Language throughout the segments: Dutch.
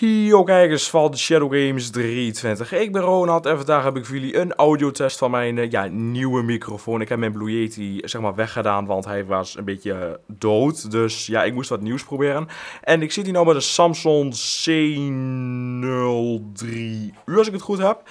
Yo kijkers van Shadow Games 23. Ik ben Ronald en vandaag heb ik voor jullie een audiotest van mijn eh, ja, nieuwe microfoon. Ik heb mijn Blue Yeti zeg maar weggedaan, want hij was een beetje eh, dood. Dus ja, ik moest wat nieuws proberen. En ik zit hier nu met de Samsung C03U als ik het goed heb.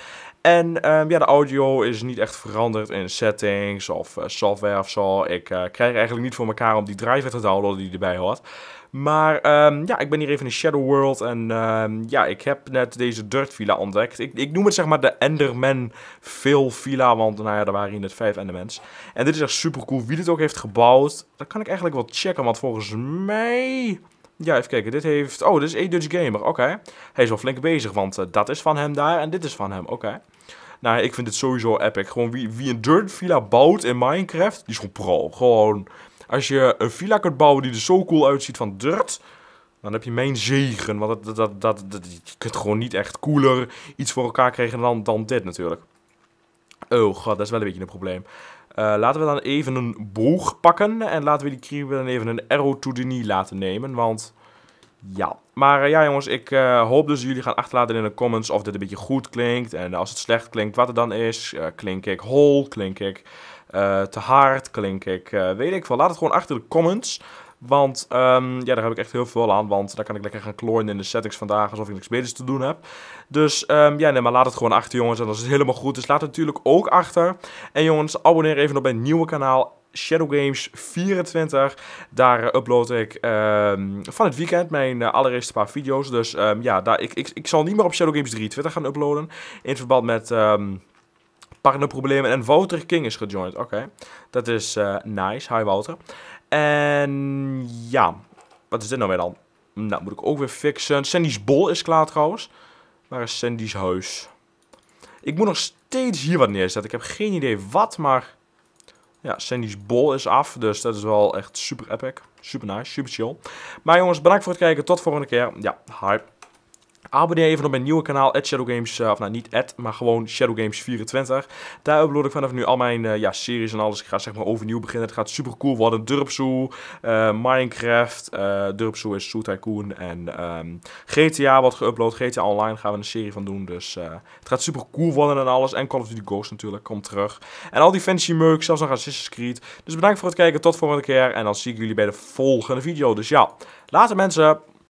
En ehm, ja, de audio is niet echt veranderd in settings of eh, software of zo. Ik eh, krijg eigenlijk niet voor elkaar om die driver te downloaden die erbij hoort. Maar ehm, ja, ik ben hier even in Shadow World en ehm, ja, ik heb net deze Dirt Villa ontdekt. Ik, ik noem het zeg maar de Enderman Phil Villa, want nou ja, er waren hier net vijf Endermans. En dit is echt super cool. Wie dit ook heeft gebouwd, dat kan ik eigenlijk wel checken, want volgens mij... Ja, even kijken. Dit heeft... Oh, dit is E-Dutch Gamer. Oké. Hij is wel flink bezig, want eh, dat is van hem daar en dit is van hem. Oké. Nou, ik vind het sowieso epic. Gewoon wie, wie een dirt villa bouwt in Minecraft, die is gewoon pro. Gewoon, als je een villa kunt bouwen die er zo cool uitziet van dirt, dan heb je mijn zegen. Want dat, dat, dat, je kunt gewoon niet echt cooler iets voor elkaar krijgen dan, dan dit natuurlijk. Oh god, dat is wel een beetje een probleem. Eh, laten we dan even een boog pakken. En laten we die creeper dan even een arrow to the knee laten nemen. Want ja, maar eh, ja jongens, ik eh, hoop dus jullie gaan achterlaten in de comments of dit een beetje goed klinkt. En als het slecht klinkt, wat het dan is. Uh, klink ik hol, klink ik te hard, klink ik weet ik veel. Laat het gewoon achter de comments. Want ehm, ja, daar heb ik echt heel veel aan. Want daar kan ik lekker gaan klooien in de settings vandaag. Alsof ik niks beters te doen heb. Dus ehm, ja, nee, maar laat het gewoon achter jongens. En als het helemaal goed is, laat het natuurlijk ook achter. En jongens, abonneer even op mijn nieuwe kanaal. Shadow Games 24. Daar eh, upload ik ehm, van het weekend mijn uh, allereerste paar video's. Dus ehm, ja, daar, ik, ik, ik zal niet meer op Shadow Games 23 gaan uploaden. In verband met ehm, partnerproblemen. En Wouter King is gejoined. Oké, dat is eh, nice. Hi Wouter. En ja, wat is dit nou weer dan? Nou, moet ik ook weer fixen. Sandy's bol is klaar trouwens. Waar is Sandy's huis? Ik moet nog steeds hier wat neerzetten. Ik heb geen idee wat, maar... Ja, Sandy's bol is af, dus dat is wel echt super epic. Super nice, super chill. Maar jongens, bedankt voor het kijken. Tot volgende keer. Ja, hype. Abonneer even op mijn nieuwe kanaal, Shadow Games, eh, of nou niet maar gewoon Shadow Games 24. Daar upload ik vanaf nu al mijn eh, ja, series en alles. Ik ga zeg maar overnieuw beginnen. Het gaat super cool worden. Durpzoo, uh, eh, Minecraft, uh, is Zoo Tycoon en ehm, GTA wordt geüpload. GTA Online gaan we een serie van doen, dus het gaat super cool worden en alles. En Call of Duty Ghost natuurlijk, komt terug. En al die fancy merch, zelfs nog Assassin's Creed. Dus bedankt voor het kijken, tot volgende keer en dan zie ik jullie bij de volgende video. Dus ja, later mensen!